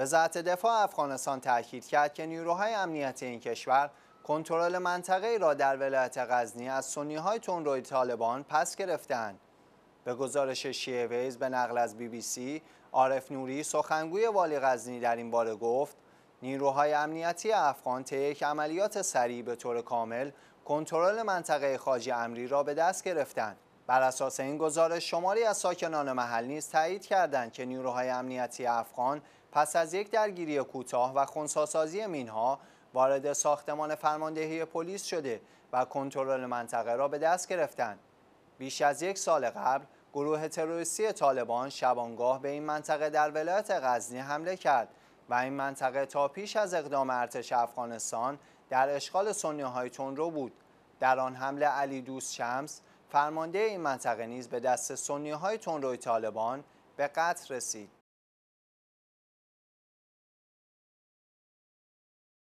وزارت دفاع افغانستان تاکید کرد که نیروهای امنیتی این کشور کنترل منطقه را در ولایت غزنی از سنی های تندروی طالبان پس گرفتند. به گزارش شیعه ویز به نقل از بی بی سی، عارف نوری سخنگوی والی غزنی در این باره گفت نیروهای امنیتی افغان طی یک عملیات سریع به طور کامل کنترل منطقه خاجی امری را به دست گرفتند. بر اساس این گزارش شماری از ساکنان محل نیز تایید کردند که نیروهای امنیتی افغان پس از یک درگیری کوتاه و خونساسازی مینها وارد ساختمان فرماندهی پلیس شده و کنترل منطقه را به دست گرفتند. بیش از یک سال قبل گروه تروریستی طالبان شبانگاه به این منطقه در ولایت غزنی حمله کرد و این منطقه تا پیش از اقدام ارتش افغانستان در اشغال سنی های رو بود در آن حمله علی دوست شمس فرمانده این منطقه نیز به دست سنی های روی طالبان به قتل رسید